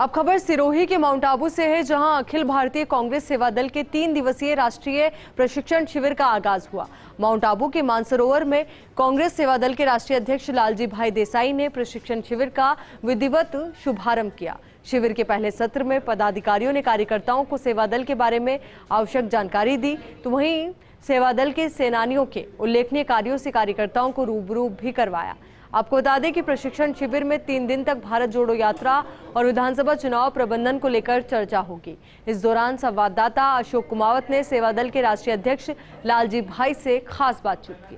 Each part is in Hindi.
अब खबर सिरोही के माउंट आबू से है जहां अखिल भारतीय कांग्रेस सेवा दल के तीन दिवसीय राष्ट्रीय प्रशिक्षण शिविर का आगाज हुआ माउंट आबू के मानसरोवर में कांग्रेस सेवा दल के राष्ट्रीय अध्यक्ष लालजी भाई देसाई ने प्रशिक्षण शिविर का विधिवत शुभारंभ किया शिविर के पहले सत्र में पदाधिकारियों ने कार्यकर्ताओं को सेवा दल के बारे में आवश्यक जानकारी दी तो वहीं सेवा दल के सेनानियों के उल्लेखनीय कार्यों से कार्यकर्ताओं को रूबरू भी करवाया आपको बता दें कि प्रशिक्षण शिविर में तीन दिन तक भारत जोड़ो यात्रा और विधानसभा चुनाव प्रबंधन को लेकर चर्चा होगी इस दौरान संवाददाता अशोक कुमावत ने सेवा दल के राष्ट्रीय अध्यक्ष लालजी भाई से खास बातचीत की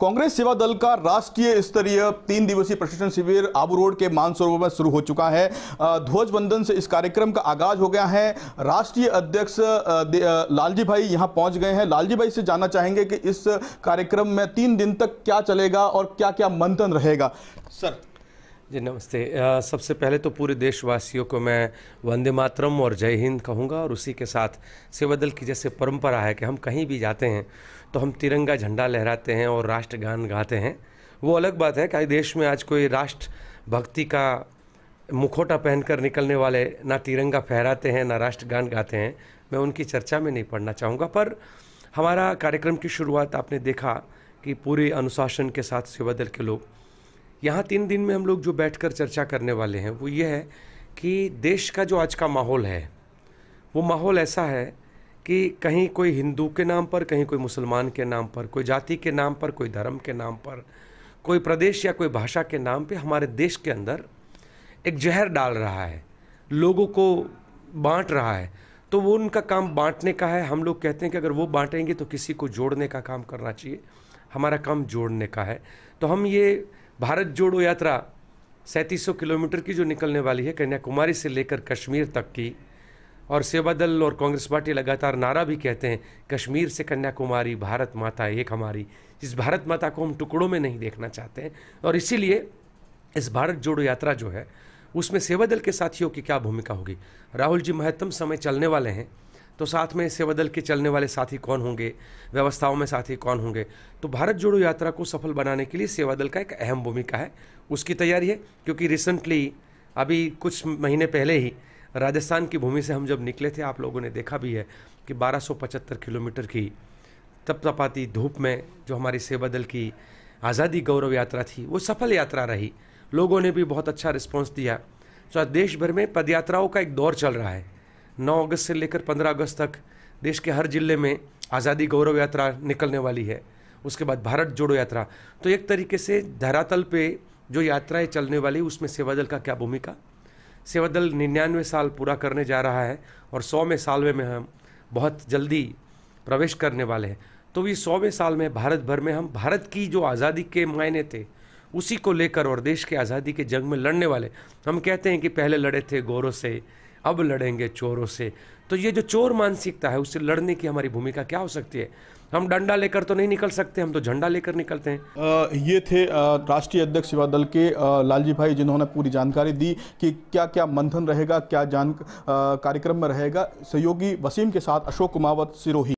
कांग्रेस सेवा दल का राष्ट्रीय स्तरीय तीन दिवसीय प्रशिक्षण शिविर आबू रोड के मानसरोवर में शुरू हो चुका है ध्वज बंधन से इस कार्यक्रम का आगाज हो गया है राष्ट्रीय अध्यक्ष लालजी भाई यहाँ पहुँच गए हैं लालजी भाई से जानना चाहेंगे कि इस कार्यक्रम में तीन दिन तक क्या चलेगा और क्या क्या मंथन रहेगा सर जी नमस्ते आ, सबसे पहले तो पूरे देशवासियों को मैं वंदे मातरम और जय हिंद कहूँगा और उसी के साथ सेवा दल की जैसे परंपरा है कि हम कहीं भी जाते हैं तो हम तिरंगा झंडा लहराते हैं और राष्ट्रगान गाते हैं वो अलग बात है कि देश में आज कोई राष्ट्र भक्ति का मुखोटा पहनकर निकलने वाले ना तिरंगा फहराते हैं ना राष्ट्रगान गाते हैं मैं उनकी चर्चा में नहीं पढ़ना चाहूँगा पर हमारा कार्यक्रम की शुरुआत आपने देखा कि पूरे अनुशासन के साथ सेवा दल के लोग यहाँ तीन दिन में हम लोग जो बैठकर चर्चा करने वाले हैं वो ये है कि देश का जो आज का माहौल है वो माहौल ऐसा है कि कहीं कोई हिंदू के नाम पर कहीं कोई मुसलमान के नाम पर कोई जाति के नाम पर कोई धर्म के नाम पर कोई प्रदेश या कोई भाषा के नाम पे हमारे देश के अंदर एक जहर डाल रहा है लोगों को बांट रहा है तो वो उनका काम बांटने का है हम लोग कहते हैं कि अगर वो बांटेंगे तो किसी को जोड़ने का काम करना चाहिए हमारा काम जोड़ने का है तो हम ये भारत जोड़ो यात्रा 3700 किलोमीटर की जो निकलने वाली है कन्याकुमारी से लेकर कश्मीर तक की और सेवा दल और कांग्रेस पार्टी लगातार नारा भी कहते हैं कश्मीर से कन्याकुमारी भारत माता एक हमारी इस भारत माता को हम टुकड़ों में नहीं देखना चाहते हैं और इसीलिए इस भारत जोड़ो यात्रा जो है उसमें सेवा दल के साथियों की क्या भूमिका होगी राहुल जी महत्तम समय चलने वाले हैं तो साथ में इससे बदल के चलने वाले साथी कौन होंगे व्यवस्थाओं में साथी कौन होंगे तो भारत जोड़ो यात्रा को सफल बनाने के लिए सेवा दल का एक अहम भूमिका है उसकी तैयारी है क्योंकि रिसेंटली अभी कुछ महीने पहले ही राजस्थान की भूमि से हम जब निकले थे आप लोगों ने देखा भी है कि 1275 किलोमीटर की तप तपाती धूप में जो हमारी सेवा दल की आज़ादी गौरव यात्रा थी वो सफल यात्रा रही लोगों ने भी बहुत अच्छा रिस्पॉन्स दिया तो आज देश भर में पदयात्राओं का एक दौर चल रहा है 9 अगस्त से लेकर 15 अगस्त तक देश के हर जिले में आज़ादी गौरव यात्रा निकलने वाली है उसके बाद भारत जोड़ो यात्रा तो एक तरीके से धरातल पे जो यात्राएं चलने वाली उसमें सेवादल का क्या भूमिका सेवादल निन्यानवे साल पूरा करने जा रहा है और सौवें सालवे में हम बहुत जल्दी प्रवेश करने वाले हैं तो ये सौवें साल में भारत भर में हम भारत की जो आज़ादी के मायने थे उसी को लेकर और देश के आज़ादी के जंग में लड़ने वाले हम कहते हैं कि पहले लड़े थे गौरव से अब लड़ेंगे चोरों से तो ये जो चोर मानसिकता है उससे लड़ने की हमारी भूमिका क्या हो सकती है हम डंडा लेकर तो नहीं निकल सकते हम तो झंडा लेकर निकलते हैं आ, ये थे राष्ट्रीय अध्यक्ष सेवा दल के लालजी भाई जिन्होंने पूरी जानकारी दी कि क्या क्या मंथन रहेगा क्या जान कार्यक्रम में रहेगा सहयोगी वसीम के साथ अशोक कुमावत सिरोही